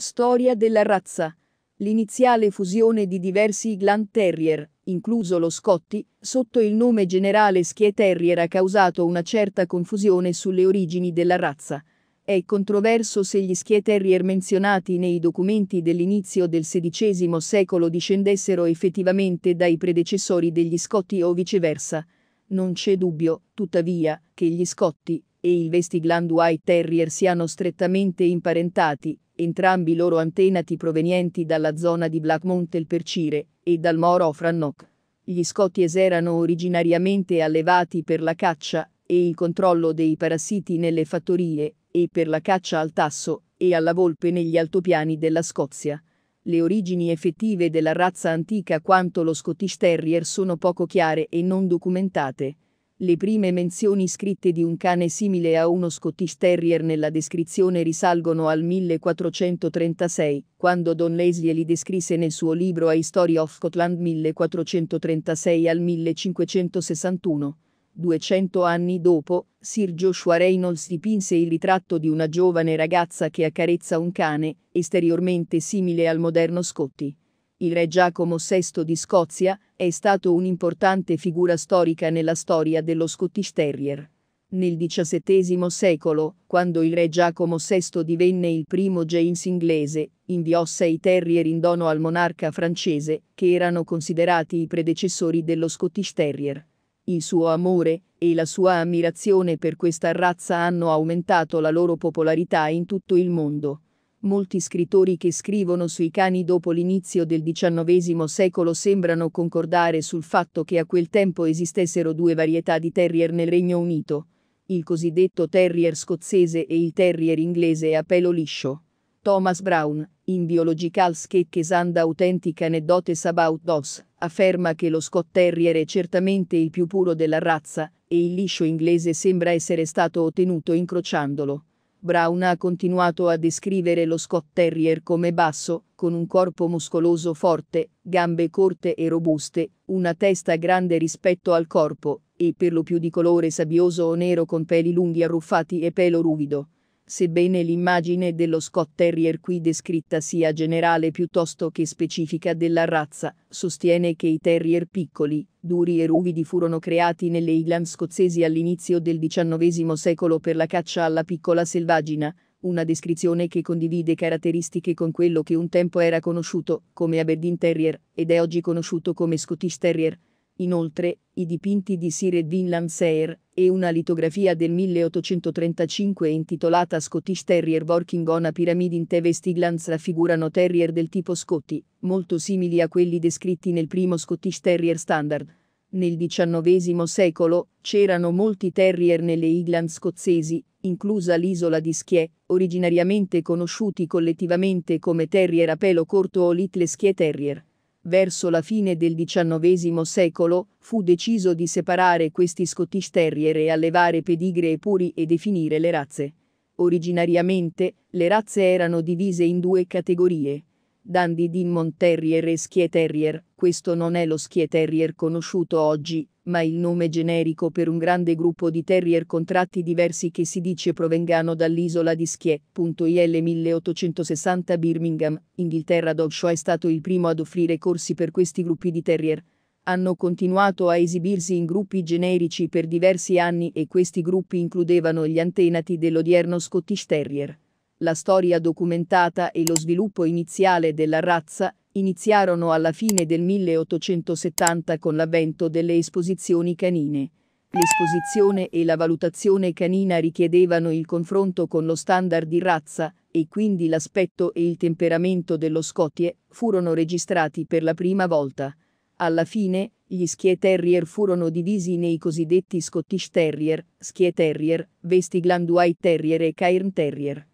Storia della razza. L'iniziale fusione di diversi Gland Terrier, incluso lo Scotti, sotto il nome generale Schie Terrier ha causato una certa confusione sulle origini della razza. È controverso se gli Schie Terrier menzionati nei documenti dell'inizio del XVI secolo discendessero effettivamente dai predecessori degli Scotti o viceversa. Non c'è dubbio, tuttavia, che gli Scotti e il Vestigland White Terrier siano strettamente imparentati, entrambi loro antenati provenienti dalla zona di Blackmont el Percire e dal Moro Frannock. Gli Scotties erano originariamente allevati per la caccia e il controllo dei parassiti nelle fattorie e per la caccia al tasso e alla volpe negli altopiani della Scozia. Le origini effettive della razza antica quanto lo Scottish Terrier sono poco chiare e non documentate. Le prime menzioni scritte di un cane simile a uno Scottish Terrier nella descrizione risalgono al 1436, quando Don Leslie li descrisse nel suo libro A History of Scotland 1436 al 1561. 200 anni dopo, Sir Joshua Reynolds dipinse il ritratto di una giovane ragazza che accarezza un cane, esteriormente simile al moderno Scotti il re Giacomo VI di Scozia, è stato un'importante figura storica nella storia dello Scottish Terrier. Nel XVII secolo, quando il re Giacomo VI divenne il primo James inglese, inviò sei terrier in dono al monarca francese, che erano considerati i predecessori dello Scottish Terrier. Il suo amore e la sua ammirazione per questa razza hanno aumentato la loro popolarità in tutto il mondo. Molti scrittori che scrivono sui cani dopo l'inizio del XIX secolo sembrano concordare sul fatto che a quel tempo esistessero due varietà di terrier nel Regno Unito, il cosiddetto terrier scozzese e il terrier inglese a pelo liscio. Thomas Brown, in Biological Sketches and Authentic Anecdotes About Dogs, afferma che lo Scott Terrier è certamente il più puro della razza, e il liscio inglese sembra essere stato ottenuto incrociandolo. Brown ha continuato a descrivere lo Scott Terrier come basso, con un corpo muscoloso forte, gambe corte e robuste, una testa grande rispetto al corpo, e per lo più di colore sabbioso o nero con peli lunghi arruffati e pelo ruvido sebbene l'immagine dello Scott Terrier qui descritta sia generale piuttosto che specifica della razza, sostiene che i terrier piccoli, duri e ruvidi furono creati nelle Highlands scozzesi all'inizio del XIX secolo per la caccia alla piccola selvaggina, una descrizione che condivide caratteristiche con quello che un tempo era conosciuto come Aberdeen Terrier ed è oggi conosciuto come Scottish Terrier, Inoltre, i dipinti di Sir Edwin Landseer e una litografia del 1835 intitolata Scottish Terrier Working on a Pyramid in Tevestiglands raffigurano terrier del tipo Scotti, molto simili a quelli descritti nel primo Scottish Terrier standard. Nel XIX secolo c'erano molti terrier nelle Highland scozzesi, inclusa l'isola di Schie, originariamente conosciuti collettivamente come terrier a pelo corto o Little Schie Terrier verso la fine del XIX secolo, fu deciso di separare questi Scottish Terrier e allevare pedigree puri e definire le razze. Originariamente, le razze erano divise in due categorie, Dandy Dimmon Terrier e Schie Terrier, questo non è lo Schie Terrier conosciuto oggi, ma il nome generico per un grande gruppo di terrier con tratti diversi che si dice provengano dall'isola di Schie. IL 1860 Birmingham, Inghilterra Dog Show è stato il primo ad offrire corsi per questi gruppi di terrier. Hanno continuato a esibirsi in gruppi generici per diversi anni e questi gruppi includevano gli antenati dell'odierno Scottish Terrier la storia documentata e lo sviluppo iniziale della razza iniziarono alla fine del 1870 con l'avvento delle esposizioni canine. L'esposizione e la valutazione canina richiedevano il confronto con lo standard di razza, e quindi l'aspetto e il temperamento dello Scottie furono registrati per la prima volta. Alla fine, gli Schie Terrier furono divisi nei cosiddetti Scottish Terrier, Schie Terrier, Vestigland White Terrier e Cairn Terrier.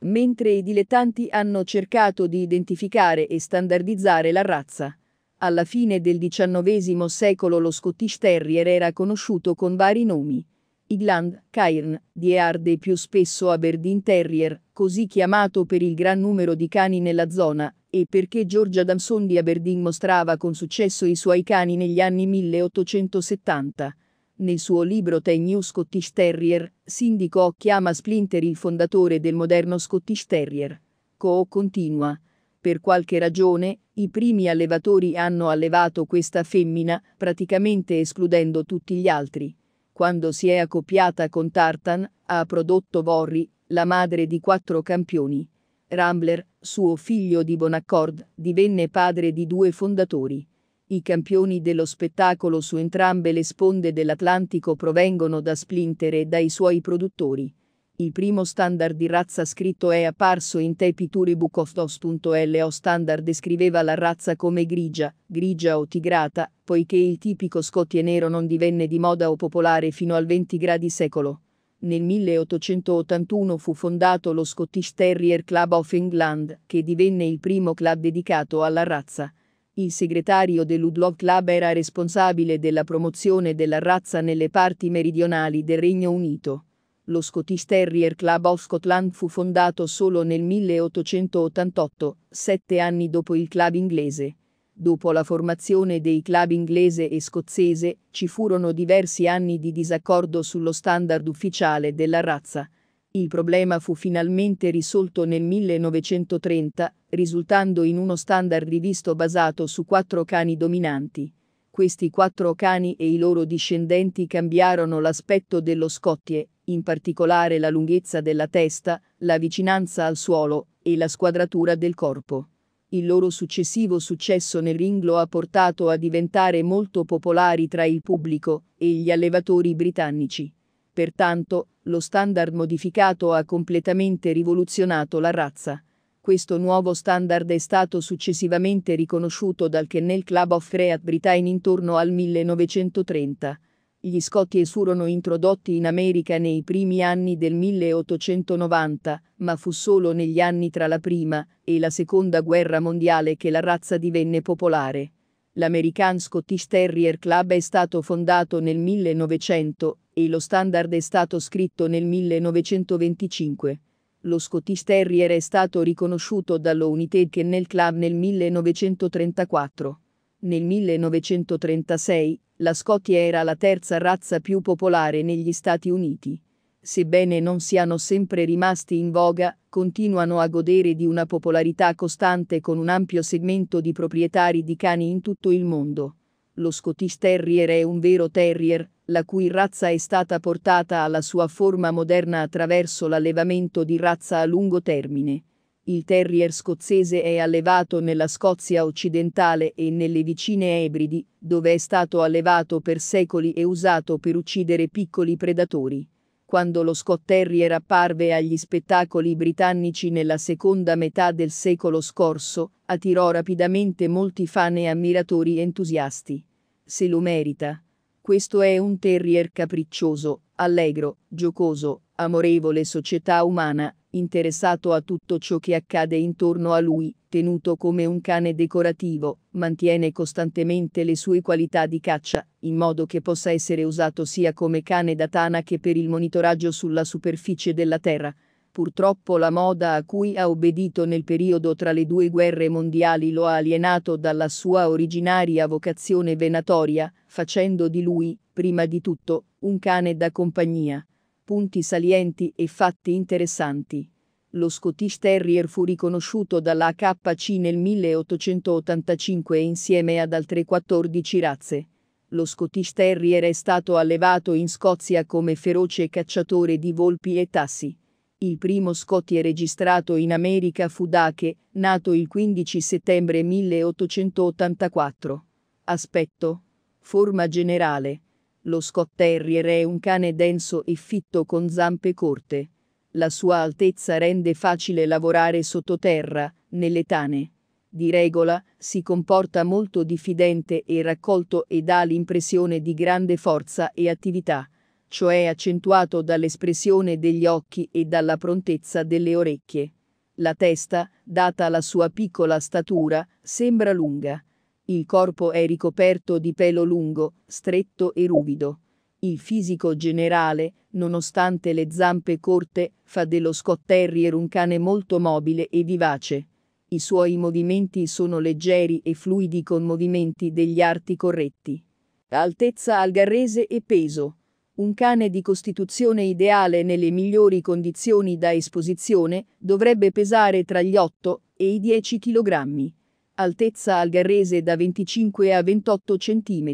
mentre i dilettanti hanno cercato di identificare e standardizzare la razza. Alla fine del XIX secolo lo Scottish Terrier era conosciuto con vari nomi. Igland, Cairn, Diard e più spesso Aberdeen Terrier, così chiamato per il gran numero di cani nella zona, e perché George Adamson di Aberdeen mostrava con successo i suoi cani negli anni 1870. Nel suo libro The New Scottish Terrier, Sindico chiama Splinter il fondatore del moderno Scottish Terrier. Co continua. Per qualche ragione, i primi allevatori hanno allevato questa femmina, praticamente escludendo tutti gli altri. Quando si è accoppiata con Tartan, ha prodotto Vorri, la madre di quattro campioni. Rambler, suo figlio di buon accordo, divenne padre di due fondatori. I campioni dello spettacolo su entrambe le sponde dell'Atlantico provengono da Splinter e dai suoi produttori. Il primo standard di razza scritto è apparso in Book of Lo standard descriveva la razza come grigia, grigia o tigrata, poiché il tipico scottie nero non divenne di moda o popolare fino al XX secolo. Nel 1881 fu fondato lo Scottish Terrier Club of England, che divenne il primo club dedicato alla razza. Il segretario dell'Udlov Club era responsabile della promozione della razza nelle parti meridionali del Regno Unito. Lo Scottish Terrier Club of Scotland fu fondato solo nel 1888, sette anni dopo il club inglese. Dopo la formazione dei club inglese e scozzese, ci furono diversi anni di disaccordo sullo standard ufficiale della razza. Il problema fu finalmente risolto nel 1930, risultando in uno standard rivisto basato su quattro cani dominanti. Questi quattro cani e i loro discendenti cambiarono l'aspetto dello scottie, in particolare la lunghezza della testa, la vicinanza al suolo e la squadratura del corpo. Il loro successivo successo nel ring lo ha portato a diventare molto popolari tra il pubblico e gli allevatori britannici. Pertanto, lo standard modificato ha completamente rivoluzionato la razza. Questo nuovo standard è stato successivamente riconosciuto dal Kennel Club of Great Britain intorno al 1930. Gli Scotti furono introdotti in America nei primi anni del 1890, ma fu solo negli anni tra la prima e la seconda guerra mondiale che la razza divenne popolare. L'American Scottish Terrier Club è stato fondato nel 1900 e lo standard è stato scritto nel 1925. Lo Scottish Terrier è stato riconosciuto dallo United Kennel Club nel 1934. Nel 1936, la Scottia era la terza razza più popolare negli Stati Uniti sebbene non siano sempre rimasti in voga, continuano a godere di una popolarità costante con un ampio segmento di proprietari di cani in tutto il mondo. Lo Scottish Terrier è un vero terrier, la cui razza è stata portata alla sua forma moderna attraverso l'allevamento di razza a lungo termine. Il terrier scozzese è allevato nella Scozia occidentale e nelle vicine Ebridi, dove è stato allevato per secoli e usato per uccidere piccoli predatori quando lo Scott Terrier apparve agli spettacoli britannici nella seconda metà del secolo scorso, attirò rapidamente molti fan e ammiratori entusiasti. Se lo merita. Questo è un terrier capriccioso, allegro, giocoso, amorevole società umana, interessato a tutto ciò che accade intorno a lui, tenuto come un cane decorativo, mantiene costantemente le sue qualità di caccia, in modo che possa essere usato sia come cane da tana che per il monitoraggio sulla superficie della Terra. Purtroppo la moda a cui ha obbedito nel periodo tra le due guerre mondiali lo ha alienato dalla sua originaria vocazione venatoria, facendo di lui, prima di tutto, un cane da compagnia. Punti salienti e fatti interessanti lo Scottish Terrier fu riconosciuto dalla KC nel 1885 insieme ad altre 14 razze. Lo Scottish Terrier è stato allevato in Scozia come feroce cacciatore di volpi e tassi. Il primo Scottie registrato in America fu Dake, nato il 15 settembre 1884. Aspetto. Forma generale. Lo Scott Terrier è un cane denso e fitto con zampe corte la sua altezza rende facile lavorare sottoterra, nelle tane. Di regola, si comporta molto diffidente e raccolto e dà l'impressione di grande forza e attività, cioè accentuato dall'espressione degli occhi e dalla prontezza delle orecchie. La testa, data la sua piccola statura, sembra lunga. Il corpo è ricoperto di pelo lungo, stretto e ruvido. Il fisico generale, nonostante le zampe corte, fa dello Scott Terrier un cane molto mobile e vivace. I suoi movimenti sono leggeri e fluidi con movimenti degli arti corretti. Altezza algarrese e peso. Un cane di costituzione ideale nelle migliori condizioni da esposizione dovrebbe pesare tra gli 8 e i 10 kg. Altezza algarrese da 25 a 28 cm.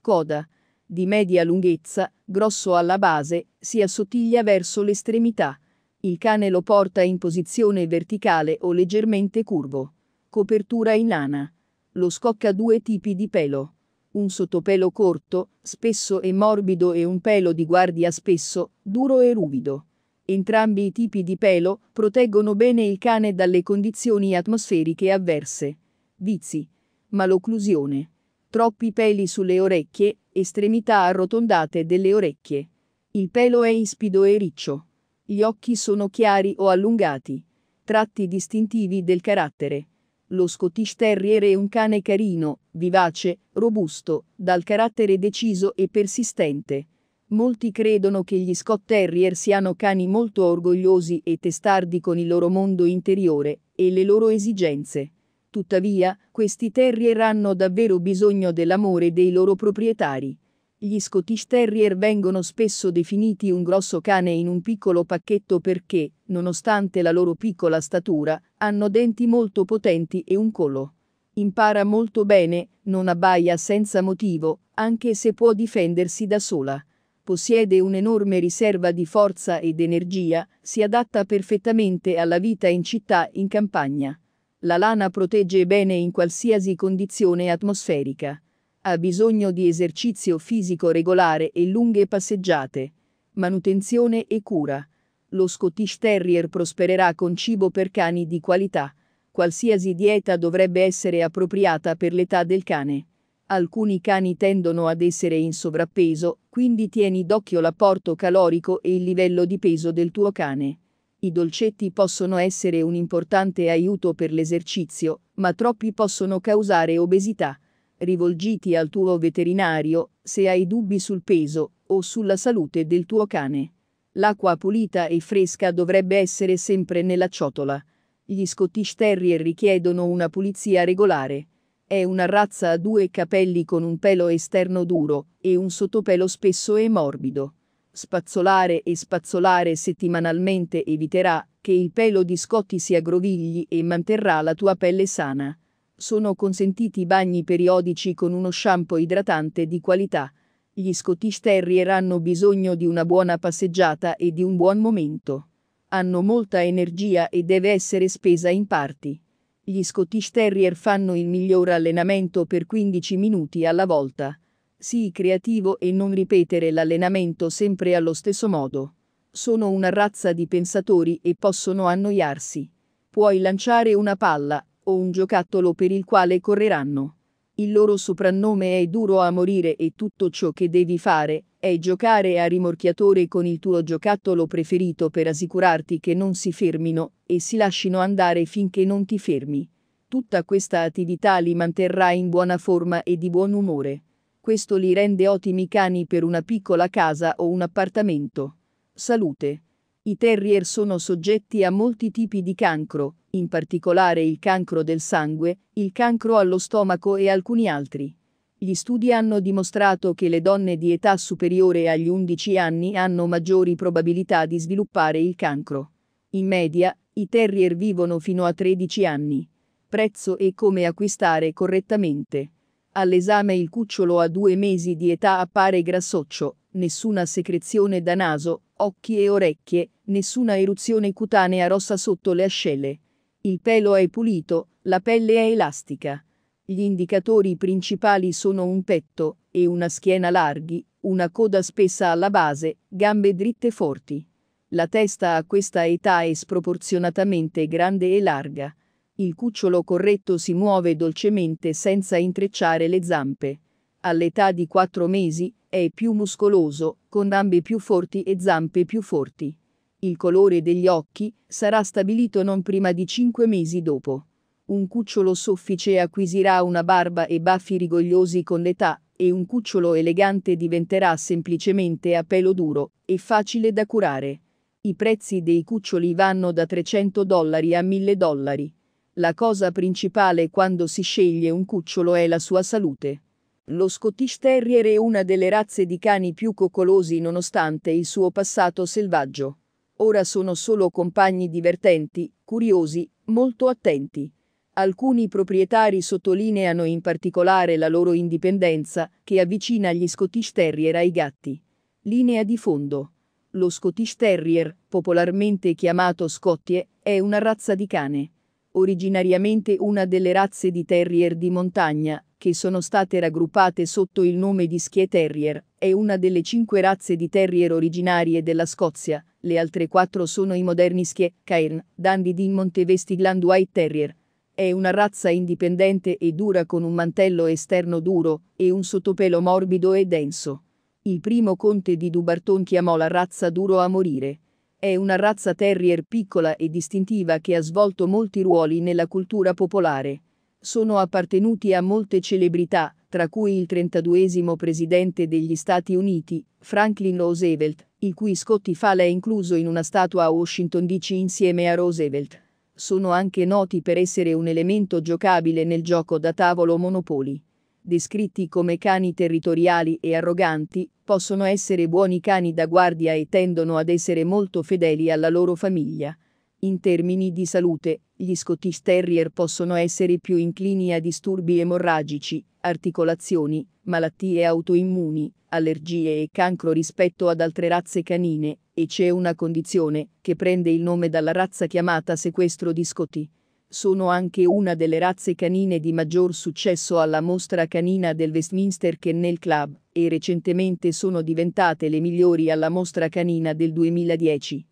Coda di media lunghezza, grosso alla base, si assottiglia verso l'estremità. Il cane lo porta in posizione verticale o leggermente curvo. Copertura in lana. Lo scocca due tipi di pelo. Un sottopelo corto, spesso e morbido e un pelo di guardia spesso, duro e ruvido. Entrambi i tipi di pelo proteggono bene il cane dalle condizioni atmosferiche avverse. Vizi. Malocclusione troppi peli sulle orecchie, estremità arrotondate delle orecchie. Il pelo è ispido e riccio. Gli occhi sono chiari o allungati. Tratti distintivi del carattere. Lo Scottish Terrier è un cane carino, vivace, robusto, dal carattere deciso e persistente. Molti credono che gli Scott Terrier siano cani molto orgogliosi e testardi con il loro mondo interiore e le loro esigenze. Tuttavia, questi terrier hanno davvero bisogno dell'amore dei loro proprietari. Gli Scottish Terrier vengono spesso definiti un grosso cane in un piccolo pacchetto perché, nonostante la loro piccola statura, hanno denti molto potenti e un collo. Impara molto bene, non abbaia senza motivo, anche se può difendersi da sola. Possiede un'enorme riserva di forza ed energia, si adatta perfettamente alla vita in città in campagna. La lana protegge bene in qualsiasi condizione atmosferica. Ha bisogno di esercizio fisico regolare e lunghe passeggiate, manutenzione e cura. Lo Scottish Terrier prospererà con cibo per cani di qualità. Qualsiasi dieta dovrebbe essere appropriata per l'età del cane. Alcuni cani tendono ad essere in sovrappeso, quindi tieni d'occhio l'apporto calorico e il livello di peso del tuo cane. I dolcetti possono essere un importante aiuto per l'esercizio, ma troppi possono causare obesità. Rivolgiti al tuo veterinario se hai dubbi sul peso o sulla salute del tuo cane. L'acqua pulita e fresca dovrebbe essere sempre nella ciotola. Gli Scottish Terrier richiedono una pulizia regolare. È una razza a due capelli con un pelo esterno duro e un sottopelo spesso e morbido spazzolare e spazzolare settimanalmente eviterà che il pelo di Scotti si aggrovigli e manterrà la tua pelle sana. Sono consentiti bagni periodici con uno shampoo idratante di qualità. Gli Scottish Terrier hanno bisogno di una buona passeggiata e di un buon momento. Hanno molta energia e deve essere spesa in parti. Gli Scottish Terrier fanno il miglior allenamento per 15 minuti alla volta. Sii creativo e non ripetere l'allenamento sempre allo stesso modo. Sono una razza di pensatori e possono annoiarsi. Puoi lanciare una palla o un giocattolo per il quale correranno. Il loro soprannome è duro a morire e tutto ciò che devi fare è giocare a rimorchiatore con il tuo giocattolo preferito per assicurarti che non si fermino e si lascino andare finché non ti fermi. Tutta questa attività li manterrà in buona forma e di buon umore. Questo li rende ottimi cani per una piccola casa o un appartamento. Salute. I terrier sono soggetti a molti tipi di cancro, in particolare il cancro del sangue, il cancro allo stomaco e alcuni altri. Gli studi hanno dimostrato che le donne di età superiore agli 11 anni hanno maggiori probabilità di sviluppare il cancro. In media, i terrier vivono fino a 13 anni. Prezzo e come acquistare correttamente. All'esame il cucciolo a due mesi di età appare grassoccio, nessuna secrezione da naso, occhi e orecchie, nessuna eruzione cutanea rossa sotto le ascelle. Il pelo è pulito, la pelle è elastica. Gli indicatori principali sono un petto e una schiena larghi, una coda spessa alla base, gambe dritte forti. La testa a questa età è sproporzionatamente grande e larga. Il cucciolo corretto si muove dolcemente senza intrecciare le zampe. All'età di 4 mesi è più muscoloso, con gambe più forti e zampe più forti. Il colore degli occhi sarà stabilito non prima di 5 mesi dopo. Un cucciolo soffice acquisirà una barba e baffi rigogliosi con l'età, e un cucciolo elegante diventerà semplicemente a pelo duro e facile da curare. I prezzi dei cuccioli vanno da 300 dollari a 1000 dollari. La cosa principale quando si sceglie un cucciolo è la sua salute. Lo Scottish Terrier è una delle razze di cani più coccolosi nonostante il suo passato selvaggio. Ora sono solo compagni divertenti, curiosi, molto attenti. Alcuni proprietari sottolineano in particolare la loro indipendenza, che avvicina gli Scottish Terrier ai gatti. Linea di fondo. Lo Scottish Terrier, popolarmente chiamato Scottie, è una razza di cane originariamente una delle razze di terrier di montagna, che sono state raggruppate sotto il nome di Skye Terrier, è una delle cinque razze di terrier originarie della Scozia, le altre quattro sono i moderni Skye, Cairn, Dandie Montevestyland White Terrier. È una razza indipendente e dura con un mantello esterno duro e un sottopelo morbido e denso. Il primo conte di Dubarton chiamò la razza duro a morire. È una razza terrier piccola e distintiva che ha svolto molti ruoli nella cultura popolare. Sono appartenuti a molte celebrità, tra cui il 32 esimo presidente degli Stati Uniti, Franklin Roosevelt, il cui Scottifala è incluso in una statua a Washington DC insieme a Roosevelt. Sono anche noti per essere un elemento giocabile nel gioco da tavolo Monopoly descritti come cani territoriali e arroganti, possono essere buoni cani da guardia e tendono ad essere molto fedeli alla loro famiglia. In termini di salute, gli Scottish Terrier possono essere più inclini a disturbi emorragici, articolazioni, malattie autoimmuni, allergie e cancro rispetto ad altre razze canine, e c'è una condizione, che prende il nome dalla razza chiamata sequestro di Scottie sono anche una delle razze canine di maggior successo alla mostra canina del Westminster Kennel Club e recentemente sono diventate le migliori alla mostra canina del 2010.